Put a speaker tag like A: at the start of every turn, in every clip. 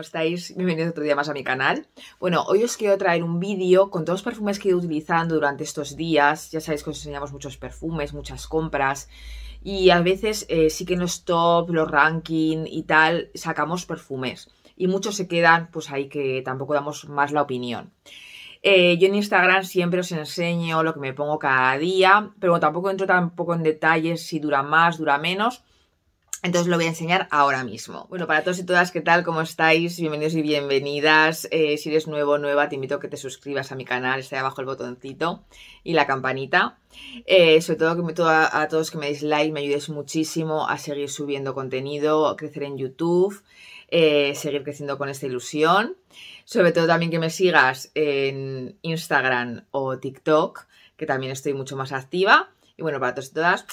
A: estáis? Bienvenidos otro día más a mi canal. Bueno, hoy os quiero traer un vídeo con todos los perfumes que he ido utilizando durante estos días. Ya sabéis que os enseñamos muchos perfumes, muchas compras. Y a veces eh, sí que en los top, los rankings y tal, sacamos perfumes. Y muchos se quedan pues ahí que tampoco damos más la opinión. Eh, yo en Instagram siempre os enseño lo que me pongo cada día, pero tampoco entro tampoco en detalles si dura más, dura menos entonces lo voy a enseñar ahora mismo. Bueno, para todos y todas, ¿qué tal? ¿Cómo estáis? Bienvenidos y bienvenidas. Eh, si eres nuevo o nueva, te invito a que te suscribas a mi canal. Está ahí abajo el botoncito y la campanita. Eh, sobre todo, que me a, todos que me deis like, me ayudes muchísimo a seguir subiendo contenido, a crecer en YouTube, eh, seguir creciendo con esta ilusión. Sobre todo también que me sigas en Instagram o TikTok, que también estoy mucho más activa. Y bueno, para todos y todas,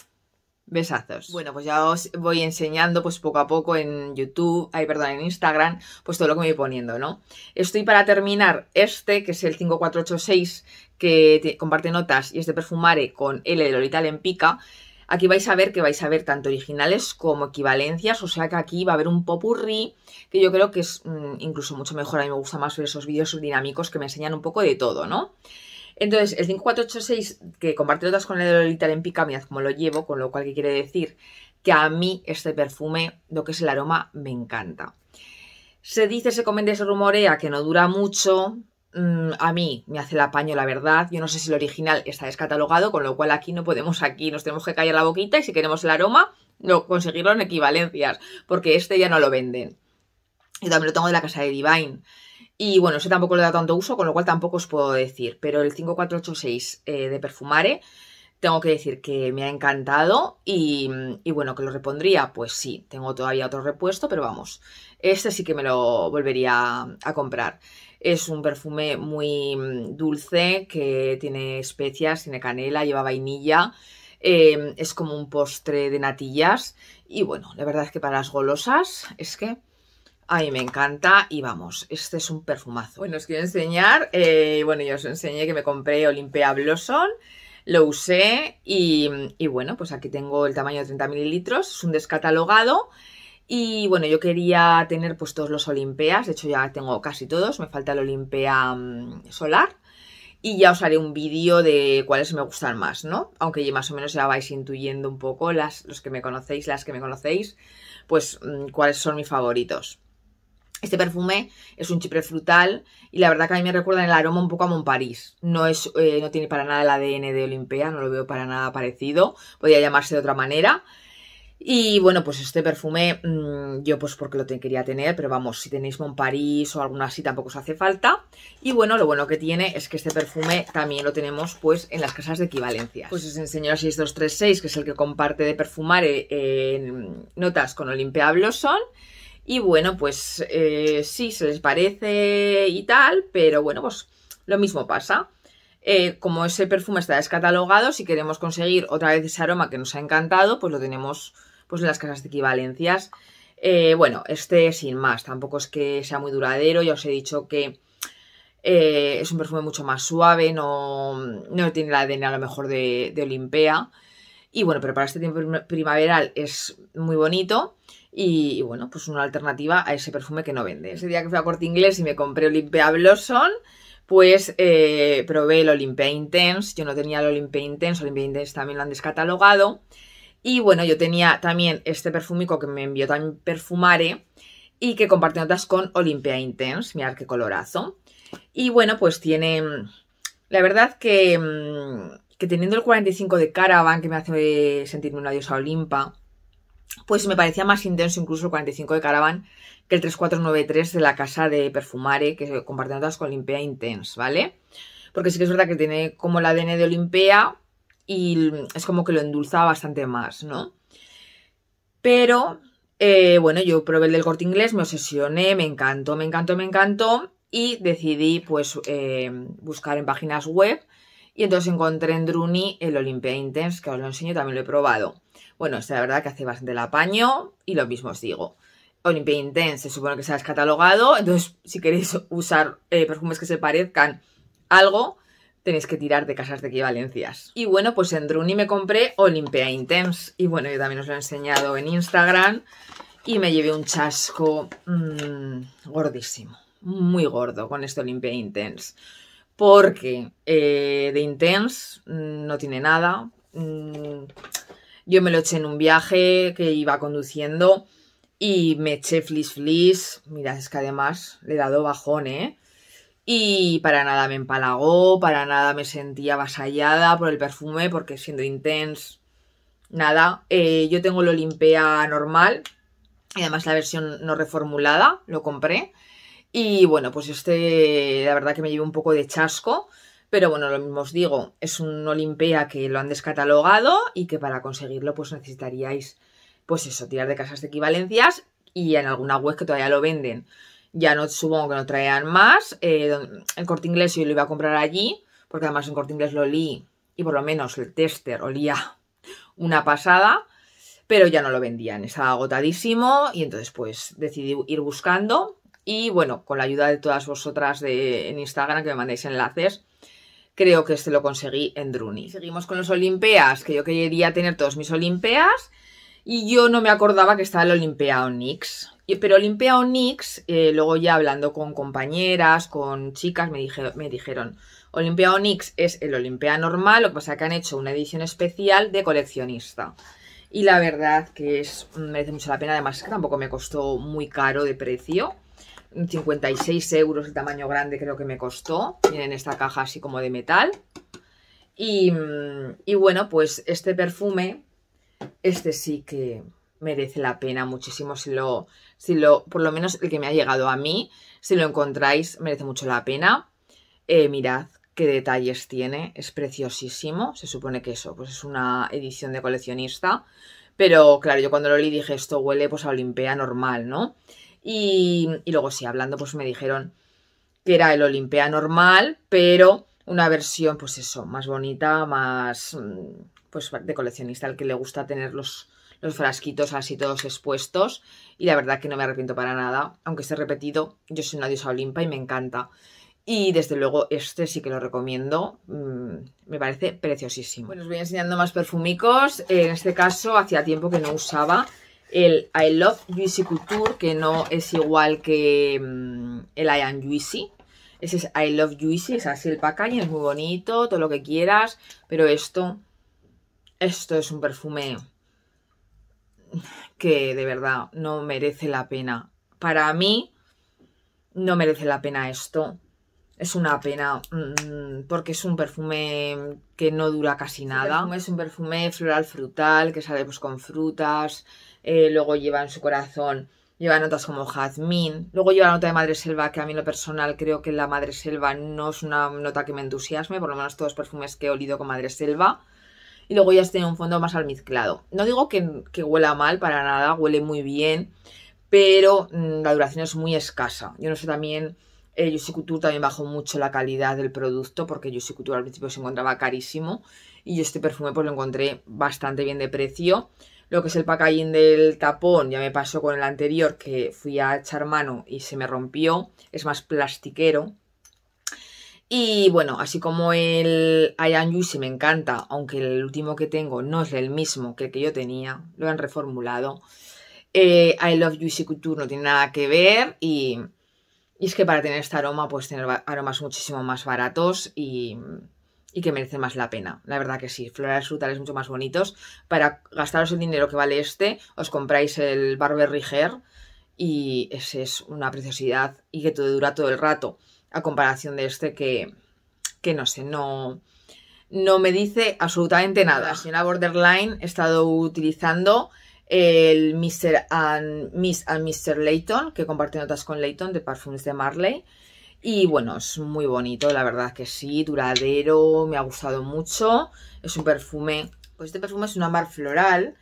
A: Besazos. Bueno, pues ya os voy enseñando pues poco a poco en YouTube, ay, perdón, en Instagram, pues todo lo que me voy poniendo, ¿no? Estoy para terminar este, que es el 5486, que comparte notas y es de Perfumare con L de en pica Aquí vais a ver que vais a ver tanto originales como equivalencias, o sea que aquí va a haber un popurrí que yo creo que es mm, incluso mucho mejor, a mí me gusta más ver esos vídeos dinámicos que me enseñan un poco de todo, ¿no? Entonces, el 5486, que comparte otras con el de Lolita Lempicamias, como lo llevo, con lo cual quiere decir que a mí este perfume, lo que es el aroma, me encanta. Se dice, se comenta se rumorea que no dura mucho. Mm, a mí me hace el apaño, la verdad. Yo no sé si el original está descatalogado, con lo cual aquí no podemos, aquí nos tenemos que callar la boquita y si queremos el aroma, no, conseguirlo en equivalencias, porque este ya no lo venden. Yo también lo tengo de la casa de Divine. Y bueno, ese tampoco le da tanto uso, con lo cual tampoco os puedo decir. Pero el 5486 eh, de Perfumare, tengo que decir que me ha encantado y, bueno, que lo repondría, pues sí, tengo todavía otro repuesto, pero vamos, este sí que me lo volvería a comprar. Es un perfume muy mm, dulce que tiene especias, tiene canela, lleva vainilla, em, es como un postre de natillas y bueno, la verdad es que para las golosas es que a me encanta y vamos, este es un perfumazo. Bueno, os quiero enseñar, eh, bueno, yo os enseñé que me compré Olimpea Blossom, lo usé y, bueno, pues aquí tengo el tamaño de 30 mililitros, es un descatalogado y bueno, yo quería tener pues todos los Olimpeas, de hecho ya tengo casi todos, me falta el Olimpea mm, Solar y ya os haré un vídeo de cuáles me gustan más, ¿no? Aunque ya más o menos ya vais intuyendo un poco, las, los que me conocéis, las que me conocéis, pues mm, cuáles son mis favoritos. Este perfume es un chipre frutal y la verdad que a mí me recuerda en el aroma un poco a Montparís. No, es, eh, no tiene para nada el ADN de Olimpia, no lo veo para nada parecido. Podría llamarse de otra manera. Y bueno, pues este perfume mm, yo pues porque lo quería tener, pero vamos, si tenéis Montparís o alguna así tampoco os hace falta. Y bueno, lo bueno que tiene es que este perfume también lo tenemos pues en las casas de equivalencia. Pues os enseño a 6236, que es el que comparte de perfumar eh, en notas con Olimpia Blossom. Y bueno, pues eh, sí, se les parece y tal, pero bueno, pues lo mismo pasa. Eh, como ese perfume está descatalogado, si queremos conseguir otra vez ese aroma que nos ha encantado, pues lo tenemos pues, en las casas de equivalencias. Eh, bueno, este sin más, tampoco es que sea muy duradero, ya os he dicho que es un perfume mucho más suave, no, no tiene la ADN a lo mejor de, de Y bueno, pero para este tiempo primaveral es muy bonito. Y, bueno, pues una alternativa a ese perfume que no vende. Ese día que fui a Corte Inglés y me compré Olympia Blossom, pues eh, probé el Olympia Intense. Yo no tenía el Olympia Intense, Olympia Intense también lo han descatalogado. Y bueno, yo tenía también este perfumico que me envió también Perfumare y que comparte notas con Olympia Intense. Mirad qué colorazo. Y bueno, pues tiene... Mm, la verdad que, mm, que teniendo el 45 de Caravan, que me hace sentirme una diosa Olimpa, pues me parecía más intenso incluso el 45 de Caravan que el 3493 de la casa de Perfumare, que comparten notas con Olimpia Intense, ¿vale? Porque sí que es verdad que tiene como el ADN de Olimpia y es como que lo endulza bastante más, ¿no? Pero, eh, bueno, yo probé el del corte inglés, me obsesioné, me encantó, me encantó, me encantó y decidí pues eh, buscar en páginas web y entonces encontré en Druni el Olimpia Intense, que os lo enseño, también lo he probado. Bueno, es la verdad que hace bastante el apaño y lo mismo os digo. Olimpia Intense se supone que se ha descatalogado, entonces si queréis usar eh, perfumes que se parezcan algo, tenéis que tirar de casas de equivalencias. Y bueno, pues en Druni me compré Olympia Intense y bueno, yo también os lo he enseñado en Instagram y me llevé un chasco mm, gordísimo, muy gordo con este Olimpia Intense. Porque eh, de Intense mm, no tiene nada. Mm, yo me lo eché en un viaje que iba conduciendo y me eché flis flis. Mira, es que además le he dado bajón, ¿eh? Y para nada me empalagó, para nada me sentía avasallada por el perfume, porque siendo intenso nada. Eh, yo tengo lo limpia normal, y además la versión no reformulada, lo compré. Y bueno, pues este, la verdad que me llevé un poco de chasco. Pero bueno, lo mismo os digo, es un olimpia que lo han descatalogado y que para conseguirlo pues necesitaríais, pues eso, tirar de casas de equivalencias y en alguna web que todavía lo venden. Ya no supongo que no traían más. Eh, en Corte Inglés yo lo iba a comprar allí, porque además en Corte Inglés lo olí y por lo menos el tester olía una pasada, pero ya no lo vendían, estaba agotadísimo y entonces pues decidí ir buscando y bueno, con la ayuda de todas vosotras de, en Instagram que me mandéis enlaces, creo que este lo conseguí en Druni. Seguimos con los Olimpeas, que yo quería tener todos mis Olimpeas y yo no me acordaba que estaba el Olimpea Onyx. Pero Olimpea Onyx, eh, luego ya hablando con compañeras, con chicas, me, dijeron, Olimpea Onyx es el Olimpea normal, o que pasa que han hecho una edición especial de coleccionista. Y la verdad que es, merece mucho la pena, además que tampoco me costó muy caro de precio. 56 euros de tamaño grande creo que me costó. en esta caja así como de metal. Y, bueno, pues este perfume, este sí que merece la pena muchísimo si lo, si por lo menos el que me ha llegado a mí, si lo encontráis, merece mucho la pena. Eh, mirad qué detalles tiene, es preciosísimo, se supone que eso, pues es una edición de coleccionista, pero claro, yo cuando lo leí dije, esto huele pues a Olimpia normal, ¿no? Y, luego sí, hablando, pues me dijeron que era el Olimpia normal, pero una versión, pues eso, más bonita, más mm, pues de coleccionista, al que le gusta tener los, los frasquitos así todos expuestos. Y la verdad que no me arrepiento para nada, aunque esté repetido, yo soy una diosa olimpa y me encanta. Y desde luego este sí que lo recomiendo, mm, me parece preciosísimo. Bueno, os voy enseñando más perfumicos, en este caso hacía tiempo que no usaba el I Love Juicy Couture, que no es igual que mm, el I Am Juicy. Ese es I Love Juicy, es así el packaging, es muy bonito, todo lo que quieras, pero esto, esto es un perfume que de verdad no merece la pena. Para mí no merece la pena esto. Es una pena mm, porque es un perfume que no dura casi nada. Es un perfume floral frutal que sale pues, con frutas, eh, luego lleva en su corazón, lleva notas como jazmín, luego lleva la nota de madre selva, que a mí lo personal creo que la madre selva no es una nota que me entusiasme, por lo menos todos los perfumes que he olido con madre selva, y luego ya tiene un fondo más almizclado. No digo que, huela mal, para nada, huele muy bien, pero mm, la duración es muy escasa. Yo no sé también... Eh, Couture también bajó mucho la calidad del producto porque Juicy Couture al principio se encontraba carísimo y yo este perfume pues lo encontré bastante bien de precio lo que es el packaging del tapón, ya me pasó con el anterior que fui a echar mano y se me rompió, es más plastiquero. Y bueno, así como el I am Juicy me encanta, aunque el último que tengo no es el mismo que el que yo tenía, lo han reformulado. Eh, I Love Juicy Couture no tiene nada que ver y, y es que para tener este aroma, pues tener aromas muchísimo más baratos y y que merece más la pena. La verdad que sí, florales frutales mucho más bonitos. Para gastaros el dinero que vale este, os compráis el Barber Hair y ese es una preciosidad y que todo dura todo el rato. A comparación de este que, que no sé, no, no me dice absolutamente nada. La Borderline he estado utilizando el Mr. and Miss and Mr. Layton, que comparte notas con Layton de Parfums de Marley. Y bueno, es muy bonito, la verdad que sí, duradero, me ha gustado mucho. Es un perfume, pues este perfume es un ámbar floral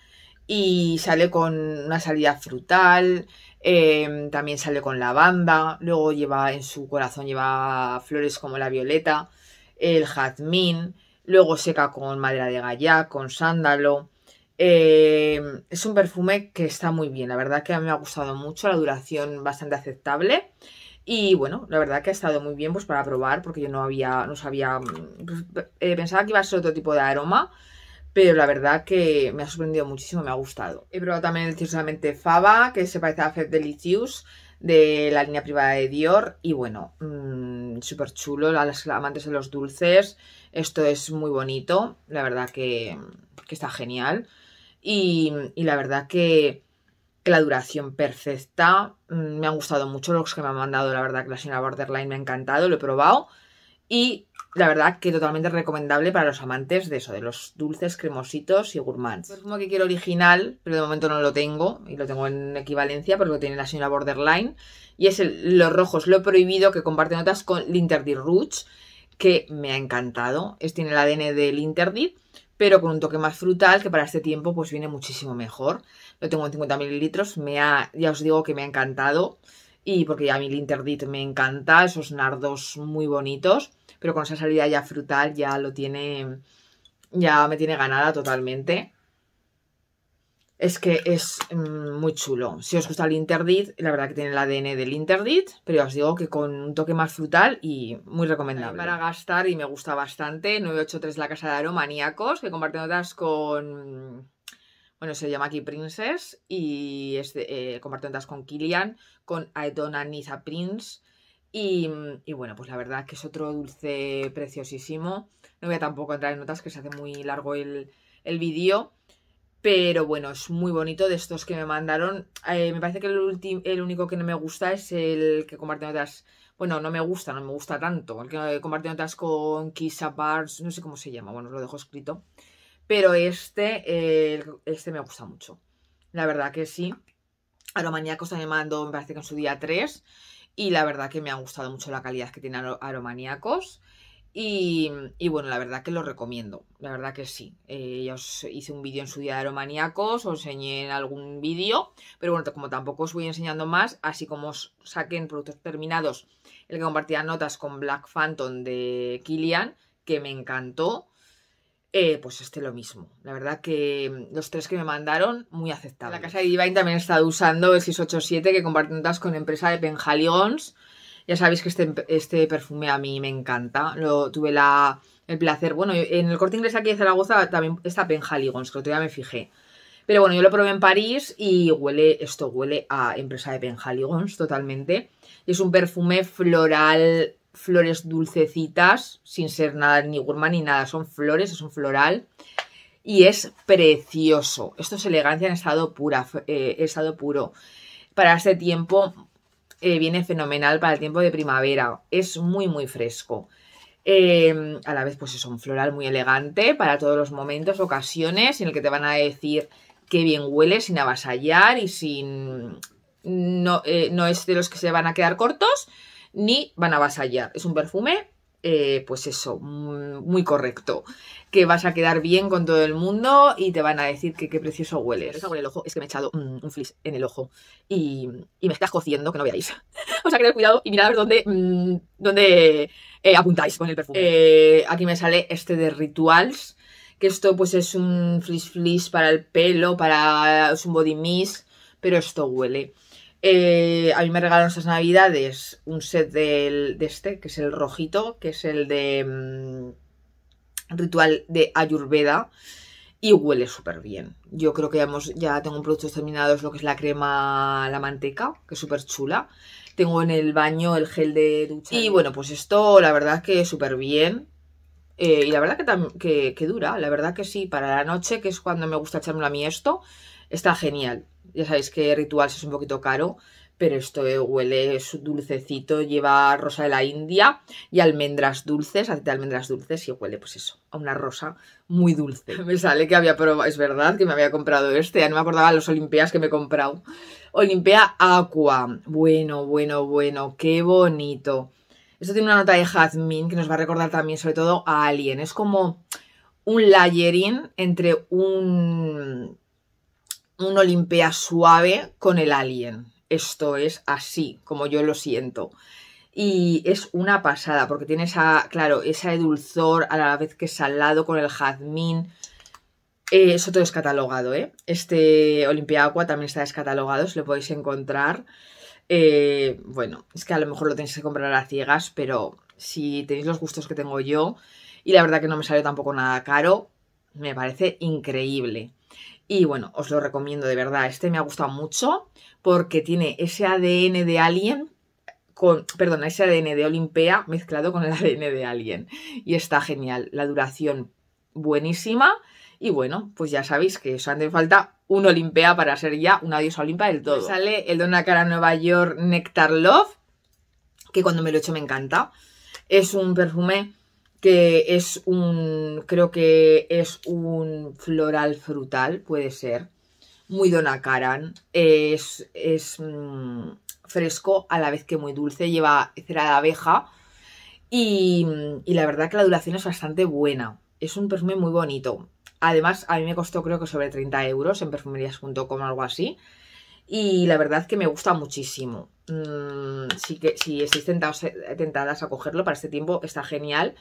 A: y sale con una salida frutal, em, también sale con lavanda, luego lleva en su corazón lleva flores como la violeta, el jazmín, luego seca con madera de gallá, con sándalo. Em, es un perfume que está muy bien, la verdad que a mí me ha gustado mucho, la duración bastante aceptable. Y bueno, la verdad que ha estado muy bien pues para probar, porque yo no había, no sabía, mm, pues, eh, pensaba que iba a ser otro tipo de aroma, pero la verdad que me ha sorprendido muchísimo, me ha gustado. He probado también deliciosamente Fava, que se parece a Fed Delicious, de la línea privada de Dior, y bueno, mm, súper chulo, las amantes de los dulces, esto es muy bonito, la verdad que, está genial, y, y la verdad que la duración perfecta. Mm, me han gustado mucho los que me han mandado, la verdad que la señora Borderline me ha encantado, lo he probado. Y la verdad que totalmente recomendable para los amantes de eso, de los dulces cremositos y gourmands. Es pues como que quiero original, pero de momento no lo tengo, y lo tengo en equivalencia, porque lo tiene la señora Borderline. Y es el, los rojos, lo prohibido, que comparte notas con interdit Rouge, que me ha encantado. es tiene el ADN de interdit pero con un toque más frutal, que para este tiempo pues viene muchísimo mejor lo tengo en 50 mililitros, me ha, ya os digo que me ha encantado y porque ya el interdit me encanta, esos nardos muy bonitos, pero con esa salida ya frutal ya lo tiene, ya me tiene ganada totalmente. Es que es mm, muy chulo. Si os gusta el Interdit, la verdad que tiene el ADN del Interdit, pero os digo que con un toque más frutal y muy recomendable. Para gastar y me gusta bastante, 983 la casa de Maníacos. que comparten otras con bueno, se llama aquí Princess y es de, eh, con Killian, con Aetona Nisa Prince. Y, bueno, pues la verdad que es otro dulce preciosísimo. No voy a tampoco entrar en notas que se hace muy largo el, vídeo. Pero bueno, es muy bonito de estos que me mandaron. Eh, me parece que el, el único que no me gusta es el que comparte notas bueno, no me gusta, no me gusta tanto. El que comparte eh, notas con kisa Bars, no sé cómo se llama, bueno, lo dejo escrito. Pero este, eh, este me gusta mucho. La verdad que sí. Aromaniacos también mandó, me parece que en su día 3. Y la verdad que me ha gustado mucho la calidad que tiene Aromaniacos. Y, bueno, la verdad que lo recomiendo, la verdad que sí. Eh, ya os hice un vídeo en su día de Aromaniacos. os enseñé en algún vídeo, pero bueno, como tampoco os voy enseñando más, así como os saquen productos terminados, el que compartía notas con Black Phantom de Kilian, que me encantó, eh, pues este lo mismo. La verdad que mm, los tres que me mandaron, muy aceptables. La casa de Divine también he estado usando el 687 que comparten con empresa de Penhaligons. Ya sabéis que este, este, perfume a mí me encanta. Lo tuve el placer. Bueno, en el corte inglés aquí de Zaragoza también está Penhaligons, que todavía me fijé. Pero bueno, yo lo probé en París y huele, esto huele a empresa de Penhaligons totalmente. Y es un perfume floral flores dulcecitas, sin ser nada ni gourmand ni nada, son flores, es un floral y es precioso. Esto es elegancia en estado, pura, eh, estado puro. Para este tiempo eh, viene fenomenal, para el tiempo de primavera, es muy muy fresco. Em, a la vez, pues es un floral muy elegante para todos los momentos, ocasiones en el que te van a decir que bien huele sin avasallar y sin... No, eh, no es de los que se van a quedar cortos, ni van a vasallar. Es un perfume, eh, pues eso, mm, muy correcto, que vas a quedar bien con todo el mundo y te van a decir que qué precioso huele. el ojo, es que me he echado un, un en el ojo y, y, me estás cociendo, que no veáis. O sea, que tener cuidado y mirad dónde, mm, dónde eh, apuntáis con el perfume. Eh, aquí me sale este de Rituals, que esto pues es un flis flis para el pelo, para, es un body mist, pero esto huele. Eh, a mí me regalaron estas navidades un set de este, que es el rojito, que es el de mm, ritual de Ayurveda. Y huele súper bien. Yo creo que ya, ya tengo un producto terminado, es lo que es la crema, la manteca, que es súper chula. Tengo en el baño el gel de ducha. Y bueno, pues esto la verdad es que súper bien. Eh, y la verdad que, dura, la verdad que sí, para la noche, que es cuando me gusta echarme a mí esto, Está genial. Ya sabéis que Rituals es un poquito caro, pero esto huele dulcecito, lleva rosa de la India y almendras dulces, aceite de almendras dulces y huele pues eso, a una rosa muy dulce. Me sale que había probado, es verdad que me había comprado este, ya no me acordaba los Olimpias que me he comprado. Olimpia Aqua, bueno, bueno, bueno, qué bonito. Esto tiene una nota de jazmín que nos va a recordar también sobre todo a Alien, es como un layering entre un un Olimpia suave con el Alien. Esto es así, como yo lo siento. Y es una pasada, porque tiene esa, claro, esa dulzor a la vez que salado con el jazmín. eso eh, todo es catalogado, ¿eh? Este Olimpia Aqua también está descatalogado, si lo podéis encontrar. Eh, bueno, es que a lo mejor lo tenéis que comprar a ciegas, pero si tenéis los gustos que tengo yo, y la verdad que no me salió tampoco nada caro, me parece increíble. Y bueno, os lo recomiendo de verdad. Este me ha gustado mucho porque tiene ese ADN de Alien con, perdón, ese ADN de Olimpea mezclado con el ADN de Alien. Y está genial. La duración buenísima. Y bueno, pues ya sabéis que os de falta un Olimpea para ser ya una diosa Olimpa del todo. Sale el Dona Cara Nueva York Nectar Love, que cuando me lo echo me encanta. Es un perfume que es un, creo que es un floral frutal, puede ser, muy donacaran, es, es mm, fresco a la vez que muy dulce, lleva cera de abeja y, la verdad que la duración es bastante buena, es un perfume muy bonito, además a mí me costó creo que sobre 30 euros en perfumerías.com o algo así, y la verdad que me gusta muchísimo. Mm, sí que, si estáis eh, tentadas a cogerlo para este tiempo, está genial.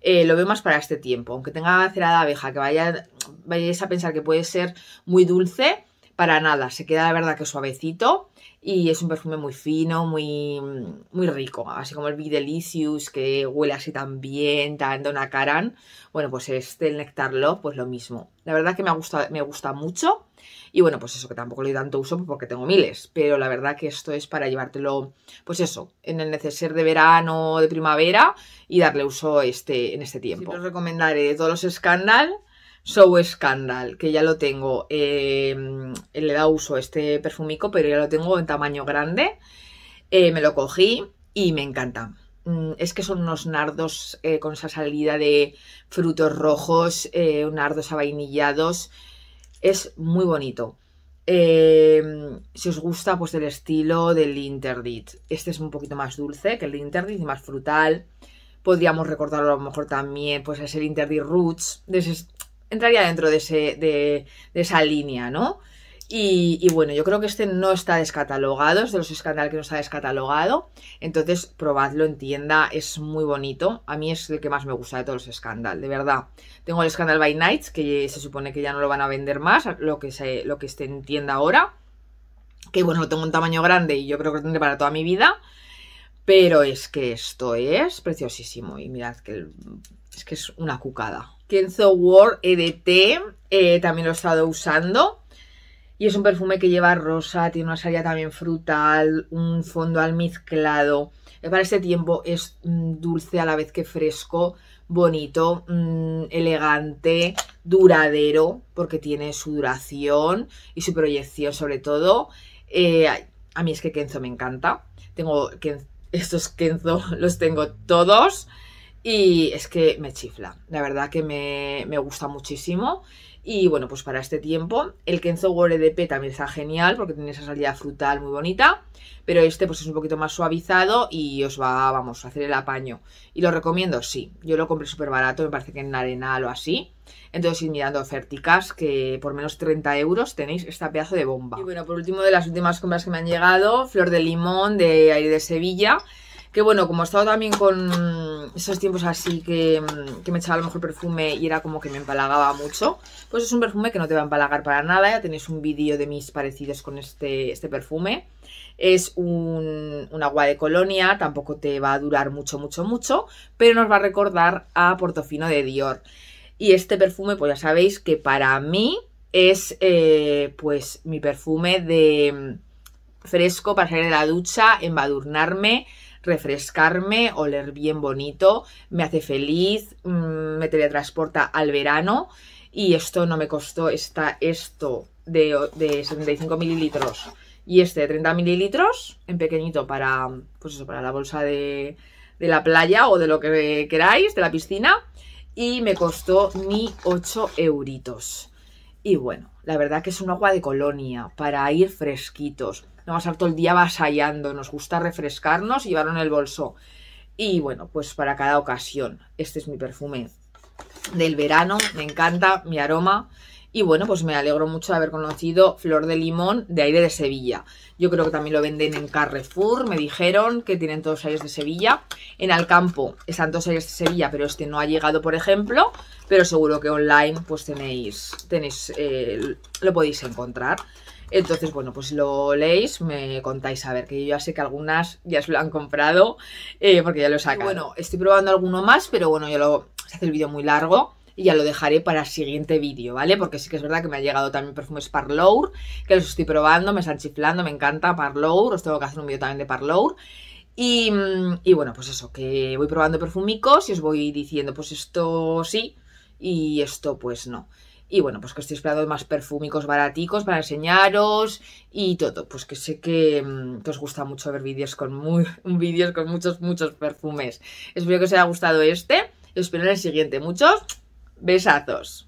A: Eh, lo veo más para este tiempo. Aunque tenga cerada abeja, que vaya, vayáis a pensar que puede ser muy dulce, para nada, se queda la verdad que suavecito y es un perfume muy fino, muy, muy rico, así como el Be Delicious que huele así tan bien, tan Donna bueno pues este, el Nectar Love, pues lo mismo. La verdad que me gusta, me gusta mucho y bueno pues eso que tampoco le doy tanto uso porque tengo miles, pero la verdad que esto es para llevártelo pues eso, en el neceser de verano, de primavera y darle uso este, en este tiempo. os recomendaré todos los Scandal. Show Scandal, que ya lo tengo. Em, le da uso este perfumico, pero ya lo tengo en tamaño grande. Eh, me lo cogí y me encanta. Mm, es que son unos nardos eh, con esa salida de frutos rojos, eh, nardos avainillados. Es muy bonito. Em, si os gusta, pues del estilo del Interdit. Este es un poquito más dulce que el Interdit y más frutal podríamos recordarlo a lo mejor también, pues es el Interdit Roots, de ese, entraría dentro de, esa línea, ¿no? Y, bueno, yo creo que este no está descatalogado, es de los escándalos que no está descatalogado. Entonces, probadlo en tienda, es muy bonito. A mí es el que más me gusta de todos los escándalos, de verdad. Tengo el escándalo by Nights, que se supone que ya no lo van a vender más, lo que, se, lo que esté en tienda ahora. Que bueno, lo tengo un tamaño grande y yo creo que lo tendré para toda mi vida. Pero es que esto es preciosísimo. Y mirad que es que es una cucada. Kenzo World EDT, eh, también lo he estado usando. Y es un perfume que lleva rosa, tiene una salida también frutal, un fondo almizclado. Para este tiempo es mm, dulce a la vez que fresco, bonito, mm, elegante, duradero, porque tiene su duración y su proyección sobre todo. Eh, a mí es que Kenzo me encanta. Tengo estos Kenzo, los tengo todos. Y es que me chifla, la verdad que me, gusta muchísimo. Y bueno, pues para este tiempo, el Kenzo Gore de P también está genial porque tiene esa salida frutal muy bonita, pero este pues es un poquito más suavizado y os va, vamos, a hacer el apaño. ¿Y lo recomiendo? Sí, yo lo compré súper barato, me parece que en Arenal o así. Entonces ir mirando oferticas que por menos 30 euros tenéis esta pedazo de bomba. Y bueno, por último de las últimas compras que me han llegado, Flor de Limón de Aire de Sevilla. Que bueno, como he estado también con esos tiempos así que, me echaba a lo mejor perfume y era como que me empalagaba mucho, pues es un perfume que no te va a empalagar para nada. Ya tenéis un vídeo de mis parecidos con este, este perfume. Es un, agua de colonia, tampoco te va a durar mucho, mucho, mucho, pero nos va a recordar a Portofino de Dior. Y este perfume, pues ya sabéis que para mí es eh, pues mi perfume de mm, fresco para salir de la ducha, embadurnarme, refrescarme, oler bien bonito, me hace feliz, mm, me teletransporta al verano y esto no me costó, está esto de, 75 mililitros y este de 30 mililitros en pequeñito para, pues para la bolsa de, de la playa o de lo que queráis, de la piscina y me costó ni 8 euritos. Y bueno, la verdad que es un agua de colonia para ir fresquitos no estar todo el día vasallando, nos gusta refrescarnos y llevarlo en el bolso. Y bueno, pues para cada ocasión, este es mi perfume del verano, me encanta mi aroma. Y bueno, pues me alegro mucho de haber conocido Flor de Limón de Aire de Sevilla. Yo creo que también lo venden en Carrefour, me dijeron que tienen todos aires de Sevilla. En Alcampo están todos aires de Sevilla, pero este no ha llegado, por ejemplo. Pero seguro que online pues tenéis, tenéis eh, lo podéis encontrar. Entonces, bueno, pues lo leéis, me contáis a ver, que yo ya sé que algunas ya se lo han comprado eh, porque ya lo sacan. Bueno, estoy probando alguno más, pero bueno, ya lo se hace el vídeo muy largo y ya lo dejaré para el siguiente vídeo, ¿vale? Porque sí que es verdad que me ha llegado también perfumes Parlour, que los estoy probando, me están chiflando, me encanta Parlour, os tengo que hacer un vídeo también de Parlour. y mm, bueno, pues eso, que voy probando perfumicos y os voy diciendo, pues esto sí y esto pues no. Y bueno, pues que estoy esperando más perfumicos baraticos para enseñaros y todo. Pues que sé que, mm, os gusta mucho ver vídeos con, vídeos con muchos, muchos perfumes. Espero que os haya gustado este. Espero en el siguiente. Muchos besazos.